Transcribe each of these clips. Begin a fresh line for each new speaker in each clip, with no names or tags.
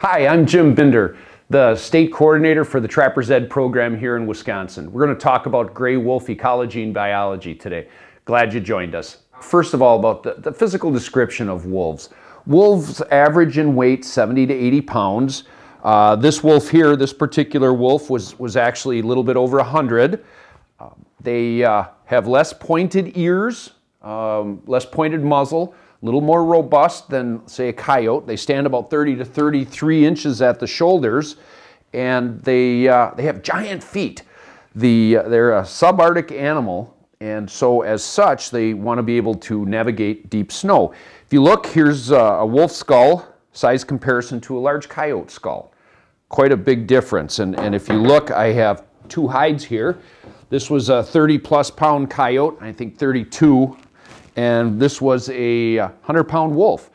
Hi, I'm Jim Binder, the state coordinator for the Trapper's Ed program here in Wisconsin. We're going to talk about gray wolf ecology and biology today. Glad you joined us. First of all, about the, the physical description of wolves. Wolves average in weight 70 to 80 pounds. Uh, this wolf here, this particular wolf, was, was actually a little bit over 100. Um, they uh, have less pointed ears, um, less pointed muzzle, a little more robust than, say, a coyote. They stand about 30 to 33 inches at the shoulders, and they, uh, they have giant feet. The, uh, they're a subarctic animal, and so as such, they want to be able to navigate deep snow. If you look, here's uh, a wolf skull, size comparison to a large coyote skull. Quite a big difference, and, and if you look, I have two hides here. This was a 30 plus pound coyote, I think 32 and this was a 100 pound wolf.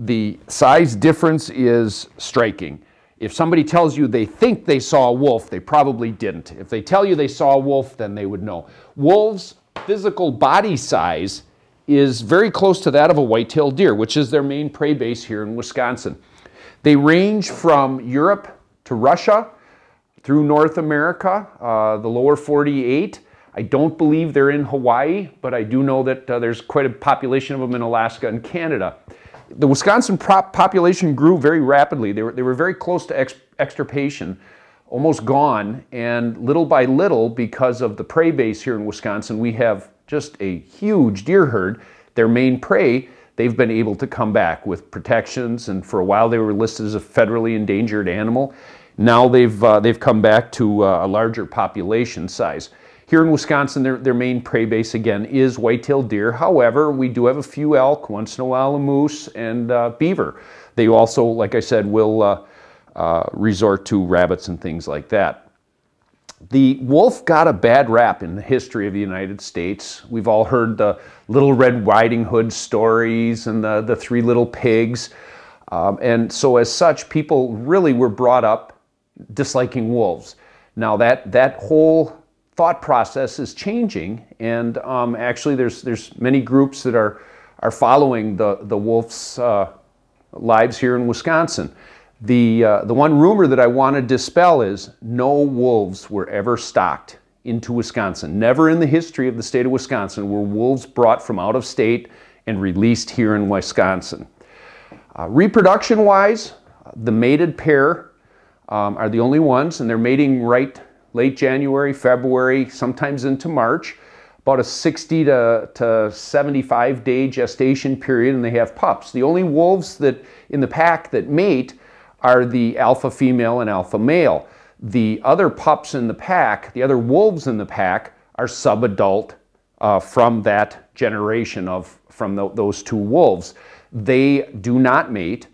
The size difference is striking. If somebody tells you they think they saw a wolf, they probably didn't. If they tell you they saw a wolf, then they would know. Wolves' physical body size is very close to that of a white-tailed deer, which is their main prey base here in Wisconsin. They range from Europe to Russia through North America, uh, the lower 48, I don't believe they're in Hawaii, but I do know that uh, there's quite a population of them in Alaska and Canada. The Wisconsin population grew very rapidly. They were, they were very close to ex extirpation, almost gone, and little by little, because of the prey base here in Wisconsin, we have just a huge deer herd. Their main prey, they've been able to come back with protections, and for a while they were listed as a federally endangered animal. Now they've, uh, they've come back to uh, a larger population size. Here in Wisconsin, their, their main prey base again is white-tailed deer. However, we do have a few elk, once in a while a moose and uh, beaver. They also, like I said, will uh, uh, resort to rabbits and things like that. The wolf got a bad rap in the history of the United States. We've all heard the Little Red Riding Hood stories and the, the Three Little Pigs. Um, and so as such, people really were brought up disliking wolves. Now that, that whole thought process is changing, and um, actually there's there's many groups that are are following the the wolf's uh, lives here in Wisconsin. The uh, the one rumor that I want to dispel is no wolves were ever stocked into Wisconsin. Never in the history of the state of Wisconsin were wolves brought from out of state and released here in Wisconsin. Uh, Reproduction-wise, the mated pair um, are the only ones, and they're mating right late January, February, sometimes into March, about a 60 to, to 75 day gestation period, and they have pups. The only wolves that in the pack that mate are the alpha female and alpha male. The other pups in the pack, the other wolves in the pack, are subadult uh, from that generation of from the, those two wolves. They do not mate,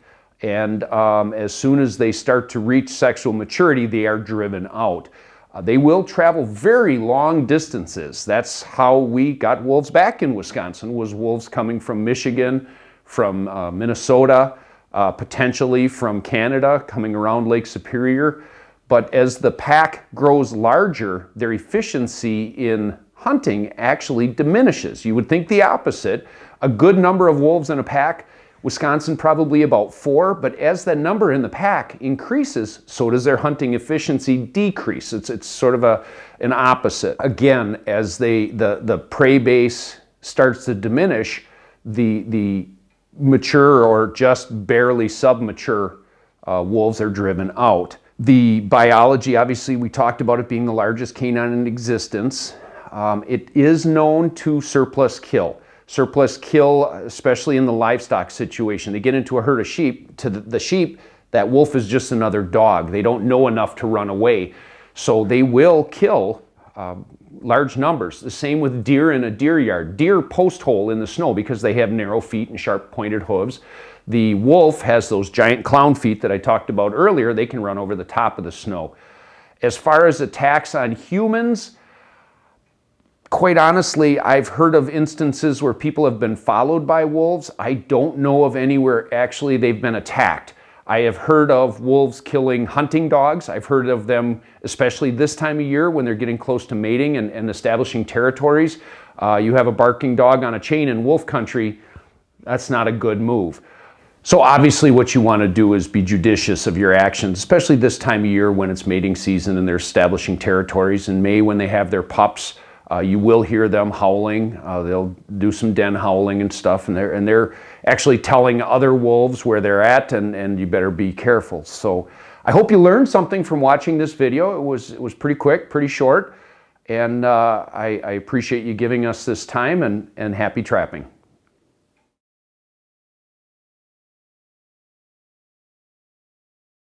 and um, as soon as they start to reach sexual maturity, they are driven out. Uh, they will travel very long distances. That's how we got wolves back in Wisconsin, was wolves coming from Michigan, from uh, Minnesota, uh, potentially from Canada, coming around Lake Superior. But as the pack grows larger, their efficiency in hunting actually diminishes. You would think the opposite. A good number of wolves in a pack Wisconsin probably about four, but as that number in the pack increases, so does their hunting efficiency decrease. It's, it's sort of a, an opposite. Again, as they, the, the prey base starts to diminish, the, the mature or just barely submature uh, wolves are driven out. The biology, obviously, we talked about it being the largest canine in existence. Um, it is known to surplus kill surplus kill, especially in the livestock situation. They get into a herd of sheep. To the sheep, that wolf is just another dog. They don't know enough to run away. So they will kill uh, large numbers. The same with deer in a deer yard. Deer post hole in the snow because they have narrow feet and sharp pointed hooves. The wolf has those giant clown feet that I talked about earlier. They can run over the top of the snow. As far as attacks on humans, quite honestly, I've heard of instances where people have been followed by wolves. I don't know of anywhere actually they've been attacked. I have heard of wolves killing hunting dogs. I've heard of them, especially this time of year when they're getting close to mating and, and establishing territories. Uh, you have a barking dog on a chain in wolf country, that's not a good move. So obviously what you want to do is be judicious of your actions, especially this time of year when it's mating season and they're establishing territories. In May when they have their pups, uh, you will hear them howling. Uh, they'll do some den howling and stuff, and they're and they're actually telling other wolves where they're at, and and you better be careful. So, I hope you learned something from watching this video. It was it was pretty quick, pretty short, and uh, I, I appreciate you giving us this time and and happy trapping.